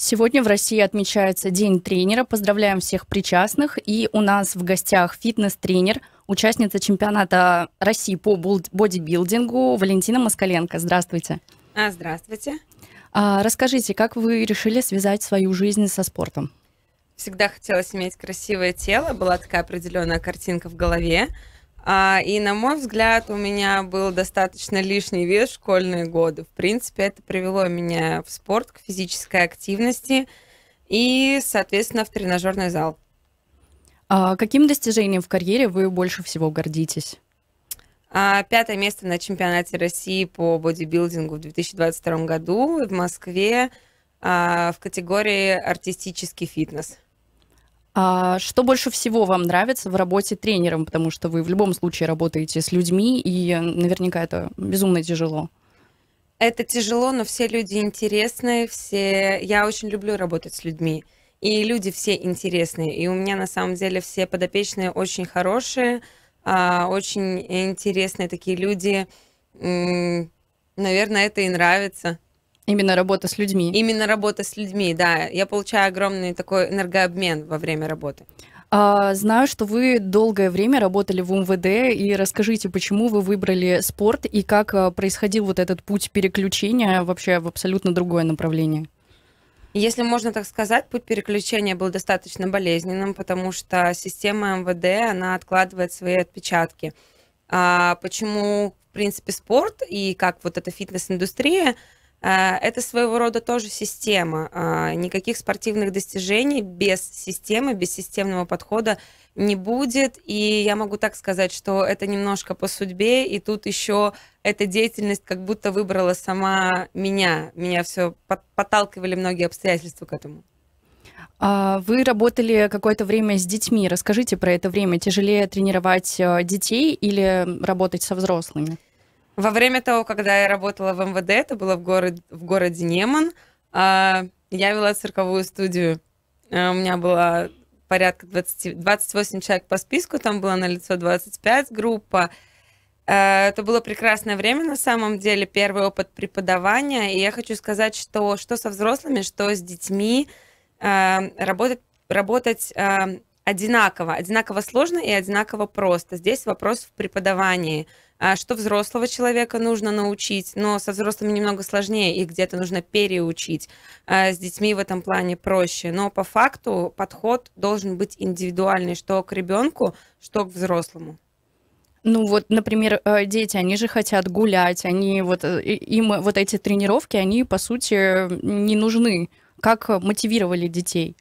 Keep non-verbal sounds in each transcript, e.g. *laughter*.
Сегодня в России отмечается День тренера. Поздравляем всех причастных. И у нас в гостях фитнес-тренер, участница чемпионата России по бодибилдингу Валентина Москаленко. Здравствуйте. А, здравствуйте. А, расскажите, как вы решили связать свою жизнь со спортом? Всегда хотелось иметь красивое тело, была такая определенная картинка в голове. А, и, на мой взгляд, у меня был достаточно лишний вес в школьные годы. В принципе, это привело меня в спорт, к физической активности и, соответственно, в тренажерный зал. А каким достижением в карьере вы больше всего гордитесь? А, пятое место на чемпионате России по бодибилдингу в 2022 году в Москве а, в категории артистический фитнес. А что больше всего вам нравится в работе тренером? Потому что вы в любом случае работаете с людьми, и наверняка это безумно тяжело. Это тяжело, но все люди интересные, все... Я очень люблю работать с людьми. И люди все интересные. И у меня на самом деле все подопечные очень хорошие, а, очень интересные такие люди. Наверное, это и нравится. Именно работа с людьми. Именно работа с людьми, да. Я получаю огромный такой энергообмен во время работы. А, знаю, что вы долгое время работали в МВД, и расскажите, почему вы выбрали спорт и как э, происходил вот этот путь переключения вообще в абсолютно другое направление? Если можно так сказать, путь переключения был достаточно болезненным, потому что система МВД, она откладывает свои отпечатки. А почему, в принципе, спорт и как вот эта фитнес-индустрия – а, это своего рода тоже система. А, никаких спортивных достижений без системы, без системного подхода не будет. И я могу так сказать, что это немножко по судьбе, и тут еще эта деятельность как будто выбрала сама меня. Меня все подталкивали многие обстоятельства к этому. А, вы работали какое-то время с детьми. Расскажите про это время. Тяжелее тренировать э, детей или работать со взрослыми? Во время того, когда я работала в МВД, это было в, город, в городе Неман, а, я вела цирковую студию. Э, у меня было порядка 20, 28 человек по списку, там было на лицо 25 группа. Э, это было прекрасное время, на самом деле, первый опыт преподавания. И я хочу сказать, что что со взрослыми, что с детьми э, работать, работать одинаково. Одинаково сложно и одинаково просто. Здесь вопрос в преподавании – а что взрослого человека нужно научить, но со взрослыми немного сложнее, их где-то нужно переучить. А с детьми в этом плане проще. Но по факту подход должен быть индивидуальный, что к ребенку, что к взрослому. Ну вот, например, э, дети, они же хотят гулять, они вот, э, им вот эти тренировки, они, по сути, не нужны. Как мотивировали детей?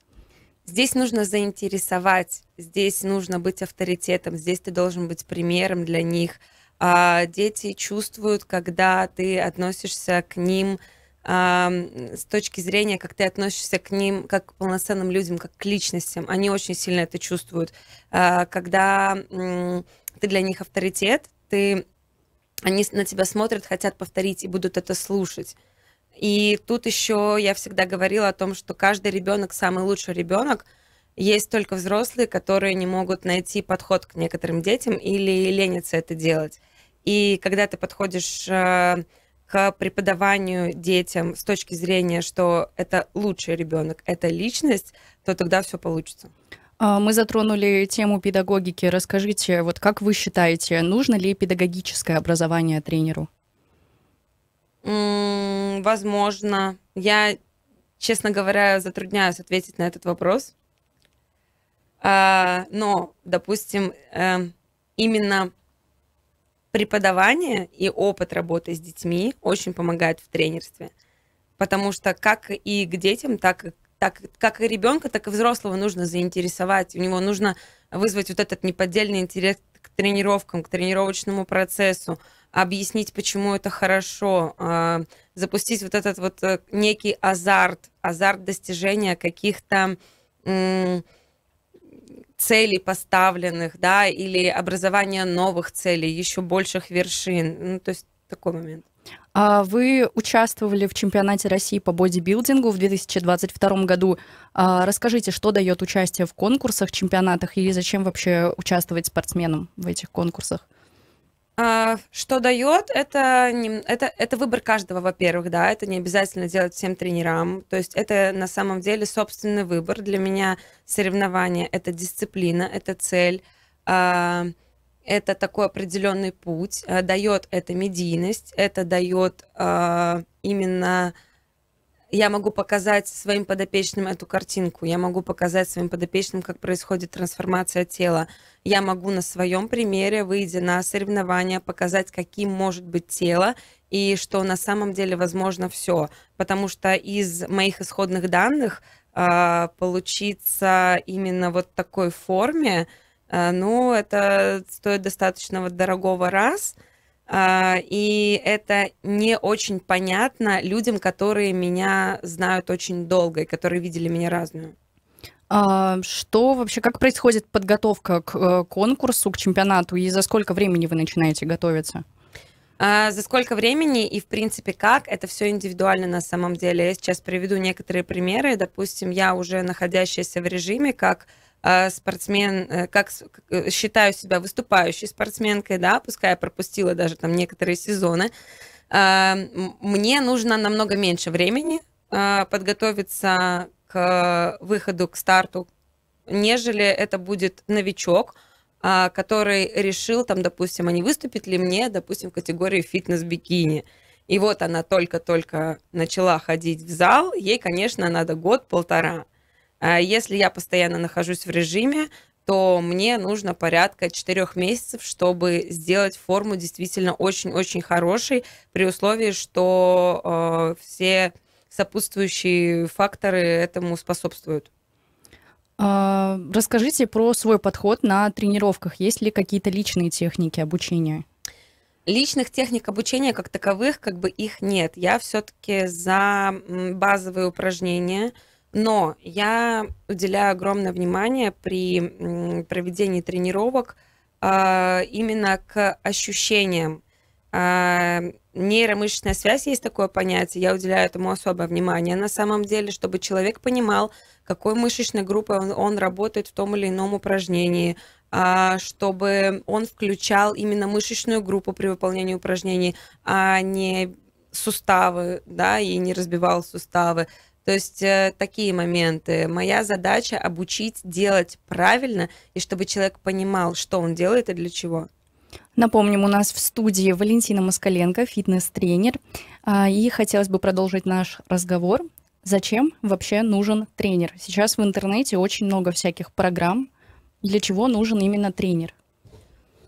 Здесь нужно заинтересовать, здесь нужно быть авторитетом, здесь ты должен быть примером для них – а дети чувствуют, когда ты относишься к ним с точки зрения, как ты относишься к ним, как к полноценным людям, как к личностям. Они очень сильно это чувствуют. А, когда ты для них авторитет, ты, они на тебя смотрят, хотят повторить и будут это слушать. И тут еще я всегда говорила о том, что каждый ребенок самый лучший ребенок, есть только взрослые, которые не могут найти подход к некоторым детям или ленятся это делать. И когда ты подходишь э, к преподаванию детям с точки зрения, что это лучший ребенок, это личность, то тогда все получится. А, мы затронули тему педагогики. Расскажите, вот как вы считаете, нужно ли педагогическое образование тренеру? возможно. Я, честно говоря, затрудняюсь ответить на этот вопрос. А, но, допустим, эм, именно преподавание и опыт работы с детьми очень помогают в тренерстве. Потому что как и к детям, так и так, как и ребенка, так и взрослого нужно заинтересовать. У него нужно вызвать вот этот неподдельный интерес к тренировкам, к тренировочному процессу, объяснить, почему это хорошо, а, запустить вот этот вот э, некий азарт, азарт достижения каких-то целей поставленных, да, или образование новых целей, еще больших вершин. Ну, то есть такой момент. А вы участвовали в чемпионате России по бодибилдингу в 2022 году. А расскажите, что дает участие в конкурсах, чемпионатах и зачем вообще участвовать спортсменам в этих конкурсах? А, что дает, это, это, это выбор каждого, во-первых, да, это не обязательно делать всем тренерам, то есть это на самом деле собственный выбор. Для меня соревнование – это дисциплина, это цель, а, это такой определенный путь, э, дает это медийность, это дает а, именно я могу показать своим подопечным эту картинку, я могу показать своим подопечным, как происходит трансформация тела. Я могу на своем примере, выйдя на соревнования, показать, каким может быть тело, и что на самом деле возможно все. Потому что из моих исходных данных э, а, получиться именно вот такой форме, э, ну, это стоит достаточно вот дорогого раз – а, и это не очень понятно людям, которые меня знают очень долго и которые видели меня разную. А что вообще, как происходит подготовка к э, конкурсу, к чемпионату, и за сколько времени вы начинаете готовиться? А за сколько времени и, в принципе, как, это все индивидуально на самом деле. Я сейчас приведу некоторые примеры. Допустим, я уже находящаяся в режиме, как Э, спортсмен, э, как э, считаю себя выступающей спортсменкой, да, пускай я пропустила даже там некоторые сезоны, мне нужно намного меньше времени подготовиться к выходу, к старту, нежели это будет новичок, который решил, там, допустим, а не выступит ли мне, допустим, в категории фитнес-бикини. И вот она только-только начала ходить в зал, ей, конечно, надо год-полтора – а если я постоянно нахожусь в режиме, то мне нужно порядка 4 месяцев, чтобы сделать форму действительно очень-очень хорошей, при условии, что э, все сопутствующие факторы этому способствуют. А, расскажите про свой подход на тренировках. Есть ли какие-то личные техники обучения? Личных техник обучения как таковых, как бы их нет. Я все-таки за базовые упражнения, но я уделяю огромное внимание при проведении тренировок а, именно к ощущениям. А, нейромышечная связь есть такое понятие, я уделяю этому особое внимание. На самом деле, чтобы человек понимал, какой мышечной группой он, он работает в том или ином упражнении, а, чтобы он включал именно мышечную группу при выполнении упражнений, а не суставы, да, и не разбивал суставы. То есть э, такие моменты. Моя задача обучить делать правильно, и чтобы человек понимал, что он делает и для чего. Напомним, у нас в студии Валентина Москаленко, фитнес-тренер. А, и хотелось бы продолжить наш разговор. Зачем вообще нужен тренер? Сейчас в интернете очень много всяких программ. Для чего нужен именно тренер?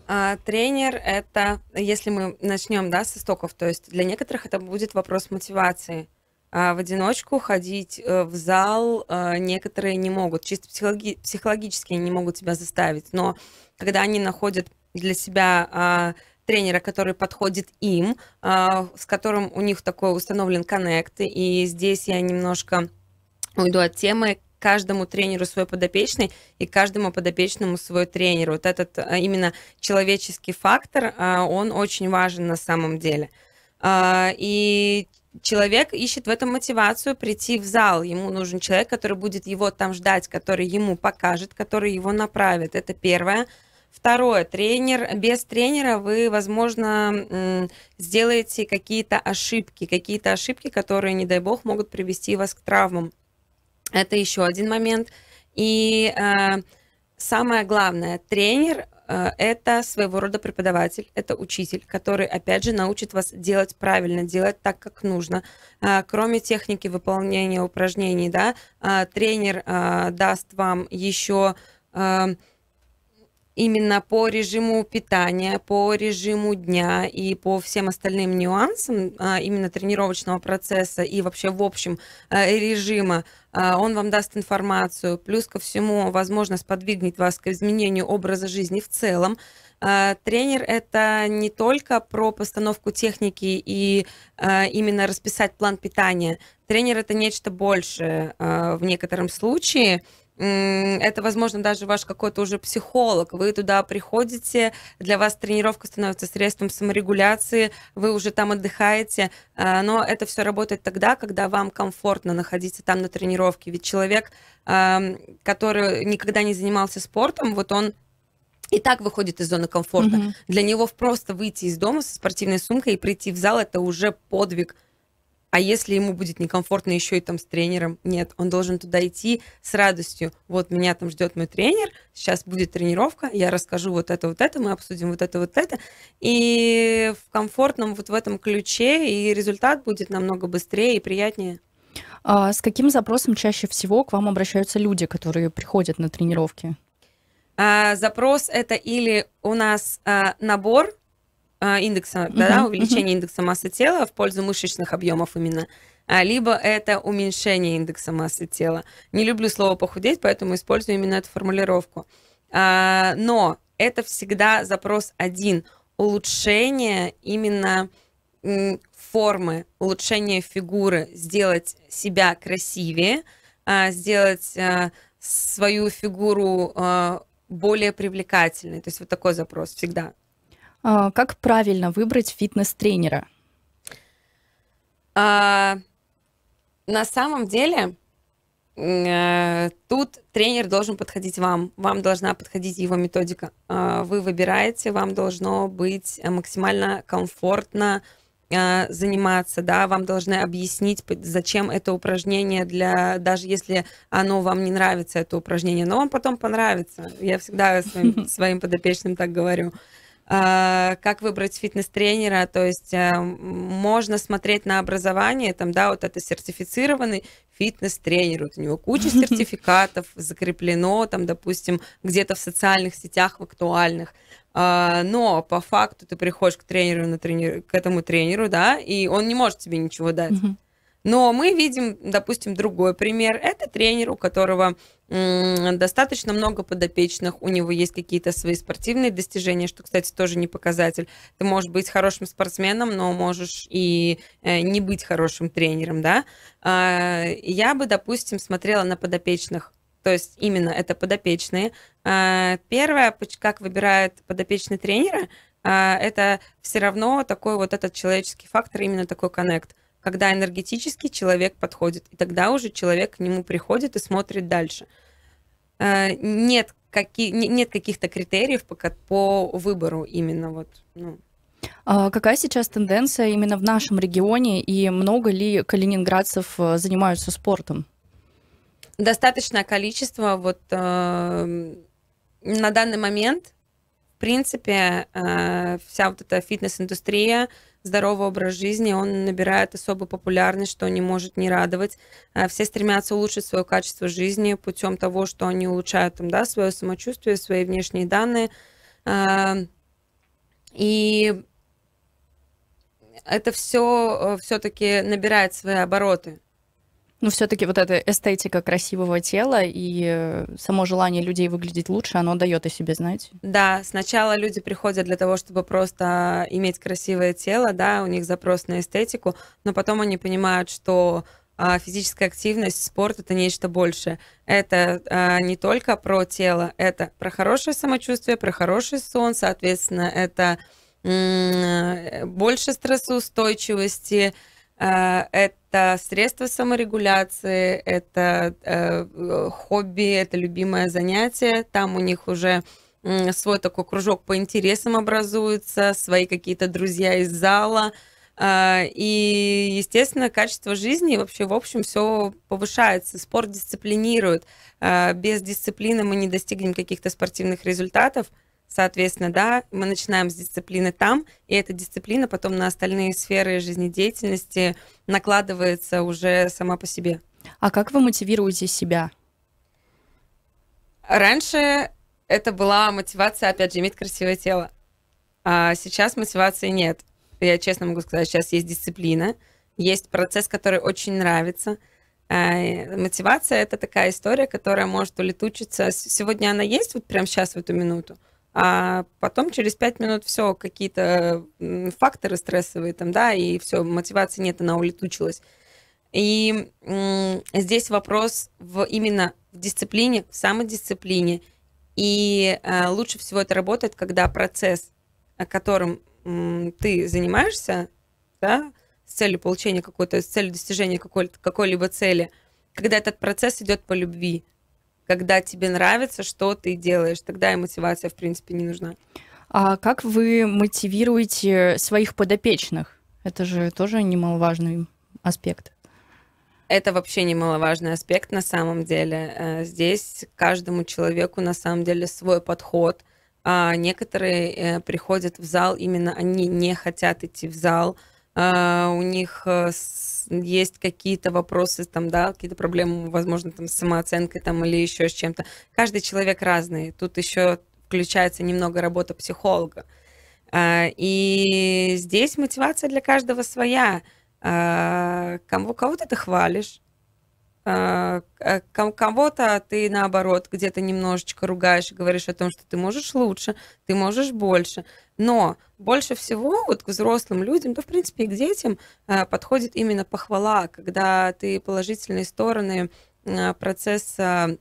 А, тренер это, если мы начнем да, с истоков, то есть для некоторых это будет вопрос мотивации а в одиночку ходить э, в зал а, некоторые не могут, чисто психологи- психологически они не могут себя заставить, но когда они находят для себя а, тренера, который подходит им, а, с которым у них такой установлен коннект, и здесь я немножко уйду от темы, каждому тренеру свой подопечный и каждому подопечному свой тренер. Вот этот именно человеческий фактор, он очень важен на самом деле. И человек ищет в этом мотивацию прийти в зал. Ему нужен человек, который будет его там ждать, который ему покажет, который его направит. Это первое. Второе, тренер, без тренера вы, возможно, сделаете какие-то ошибки, какие-то ошибки, которые, не дай бог, могут привести вас к травмам. Это еще один момент. И э, самое главное, тренер Э, это своего рода преподаватель, это учитель, который, опять же, научит вас делать правильно, делать так, как нужно. Э, кроме техники выполнения упражнений, да, э, тренер даст вам еще эм, именно по режиму питания, по режиму дня и по всем остальным нюансам а, именно тренировочного процесса и вообще в общем а, режима, а, он вам даст информацию, плюс ко всему, возможно, сподвигнет вас к изменению образа жизни в целом. Тренер – это не только про постановку техники и именно расписать план питания. Тренер – это нечто большее в некотором случае – это, возможно, даже ваш какой-то уже психолог. Вы туда приходите, для вас тренировка становится средством саморегуляции, вы уже там отдыхаете, а, но это все работает тогда, когда вам комфортно находиться там на тренировке. Ведь человек, который никогда не занимался спортом, вот он и так выходит из зоны комфорта. Mm-hmm. Для него просто выйти из дома со спортивной сумкой и прийти в зал это уже подвиг. А если ему будет некомфортно еще и там с тренером, нет, он должен туда идти с радостью. Вот меня там ждет мой тренер, сейчас будет тренировка, я расскажу вот это, вот это, мы обсудим вот это, вот это. И в комфортном вот в этом ключе, и результат будет намного быстрее и приятнее. А с каким запросом чаще всего к вам обращаются люди, которые приходят на тренировки? А, запрос это или у нас а, набор а, индекса, угу, увеличение индекса массы тела в пользу мышечных объемов именно, а, либо это уменьшение индекса массы тела. Не люблю слово похудеть, поэтому использую именно эту формулировку. А, но это всегда запрос один улучшение именно формы, улучшение фигуры, сделать себя красивее, сделать свою фигуру более привлекательной. То есть вот такой запрос всегда. А, как правильно выбрать фитнес-тренера? А, на самом деле э, тут тренер должен подходить вам, вам должна подходить его методика. А, вы выбираете, вам должно быть э, максимально комфортно э, заниматься, да, вам должны объяснить, зачем это упражнение для, даже если оно вам не нравится, это упражнение, но вам потом понравится. Я всегда своим, *laughs* своим подопечным так говорю. Э, как выбрать фитнес-тренера, то есть э, можно смотреть на образование, там, да, вот это сертифицированный фитнес-тренер, вот у него куча *laughs* сертификатов закреплено, там, допустим, где-то в социальных сетях, в актуальных, э, но по факту ты приходишь к тренеру, на тренер... к этому тренеру, да, и он не может тебе ничего дать. Но мы видим, допустим, другой пример. Это тренер, у которого достаточно много подопечных, у него есть какие-то свои спортивные достижения, что, кстати, тоже не показатель. Ты можешь быть хорошим спортсменом, но можешь и э, не быть хорошим тренером, да. А, я бы, допустим, смотрела на подопечных, то есть именно это подопечные. А, первое, как выбирает подопечный тренера, а, это все равно такой вот этот человеческий фактор, именно такой коннект – когда энергетический человек подходит, и тогда уже человек к нему приходит и смотрит дальше. Э, нет, какие, нет каких-то критериев по, по выбору именно вот, ну, а Какая сейчас тенденция именно в нашем регионе и много ли калининградцев э, занимаются спортом? Достаточное количество. Вот э, на данный момент, в принципе, э, вся вот эта фитнес-индустрия, э, здоровый образ жизни, он набирает особую популярность, что не может не радовать. Э, все стремятся улучшить свое качество жизни путем того, что они улучшают там, да, свое самочувствие, свои внешние данные. Эм, и это все э, все-таки набирает свои обороты. Ну все-таки вот эта эстетика красивого тела и э, само желание людей выглядеть лучше, оно дает о себе знать. Да, сначала люди приходят для того, чтобы просто иметь красивое тело, да, у них запрос на эстетику, но потом они понимают, что а, физическая активность, спорт это нечто большее. Это а, не только про тело, это про хорошее самочувствие, про хороший сон, соответственно, это э, больше стрессоустойчивости, Э, это средства саморегуляции, это э, хобби, это любимое занятие. Там у них уже свой такой кружок по интересам образуется, свои какие-то друзья из зала. Э, и, естественно, качество жизни вообще, в общем, все повышается. Спорт дисциплинирует. Без дисциплины мы не достигнем каких-то спортивных результатов. Соответственно, да, мы начинаем с дисциплины там, и эта дисциплина потом на остальные сферы жизнедеятельности накладывается уже сама по себе. А как вы мотивируете себя? Раньше это была мотивация, опять же, иметь красивое тело. А сейчас мотивации нет. Я честно могу сказать, сейчас есть дисциплина, есть процесс, который очень нравится. А, мотивация — это такая история, которая может улетучиться. Сегодня она есть, вот прямо сейчас, в эту минуту, а потом через пять минут все, какие-то факторы стрессовые там, да, и все, мотивации нет, она улетучилась. И здесь вопрос в, именно в дисциплине, в самодисциплине. И э, лучше всего это работает, когда процесс, э, которым э, ты занимаешься, да, с целью получения какой-то, с целью достижения какой-либо какой цели, когда этот процесс идет по любви, когда тебе нравится, что ты делаешь, тогда и мотивация, в принципе, не нужна. А как вы мотивируете своих подопечных? Это же тоже немаловажный аспект. Это вообще немаловажный аспект на самом деле. Э, здесь каждому человеку на самом деле свой подход. А некоторые э, приходят в зал, именно они не хотят идти в зал. А, у них э, есть какие-то вопросы, там, да, какие-то проблемы, возможно, там, с самооценкой там, или еще с чем-то. Каждый человек разный. Тут еще включается немного работа психолога. А, и здесь мотивация для каждого своя. А, Кому, кого-то ты хвалишь, а, кого-то ты, наоборот, где-то немножечко ругаешь и говоришь о том, что ты можешь лучше, ты можешь больше. Но больше всего вот к взрослым людям, да, в принципе, и к детям э, подходит именно похвала, когда ты положительные стороны э, процесса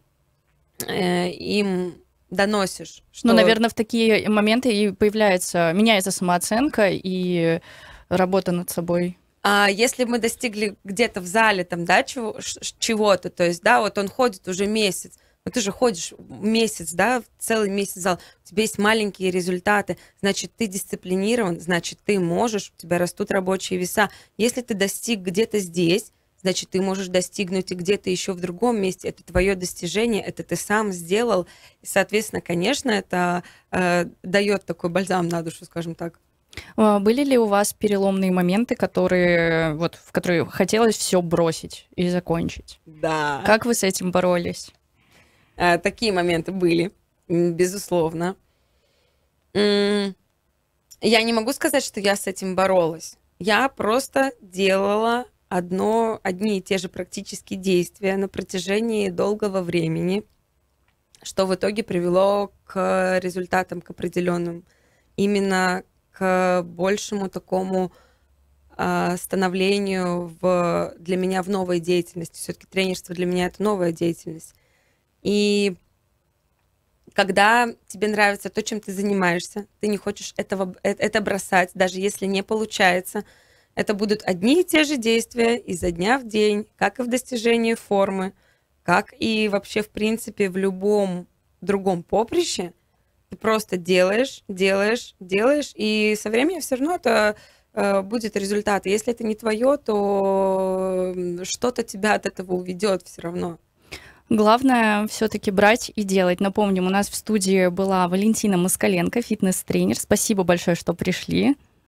э, им доносишь. Ну, что... Ну, наверное, в такие моменты и появляется, меняется самооценка и работа над собой. А если мы достигли где-то в зале там, да, чего-то, то есть, да, вот он ходит уже месяц, но ну, ты же ходишь месяц, да, целый месяц в зал, у тебя есть маленькие результаты, значит, ты дисциплинирован, значит, ты можешь, у тебя растут рабочие веса. Если ты достиг где-то здесь, значит, ты можешь достигнуть и где-то еще в другом месте. Это твое достижение, это ты сам сделал. И, соответственно, конечно, это э, дает такой бальзам на душу, скажем так. А, были ли у вас переломные моменты, которые, вот, в которые хотелось все бросить и закончить? Да. Как вы с этим боролись? Э, такие моменты были, безусловно. Я не могу сказать, что я с этим боролась. Я просто делала одно, одни и те же практически действия на протяжении долгого времени, что в итоге привело к результатам, к определенным, именно к большему такому а, становлению в, для меня в новой деятельности. Все-таки тренерство для меня это новая деятельность. И когда тебе нравится то, чем ты занимаешься, ты не хочешь этого, э, это бросать, даже если не получается, это будут одни и те же действия изо дня в день, как и в достижении формы, как и вообще, в принципе, в любом другом поприще. Ты просто делаешь, делаешь, делаешь, и со временем все равно это э, будет результат. И если это не твое, то что-то тебя от этого уведет все равно. Главное все-таки брать и делать. Напомним, у нас в студии была Валентина Москаленко, фитнес-тренер. Спасибо большое, что пришли.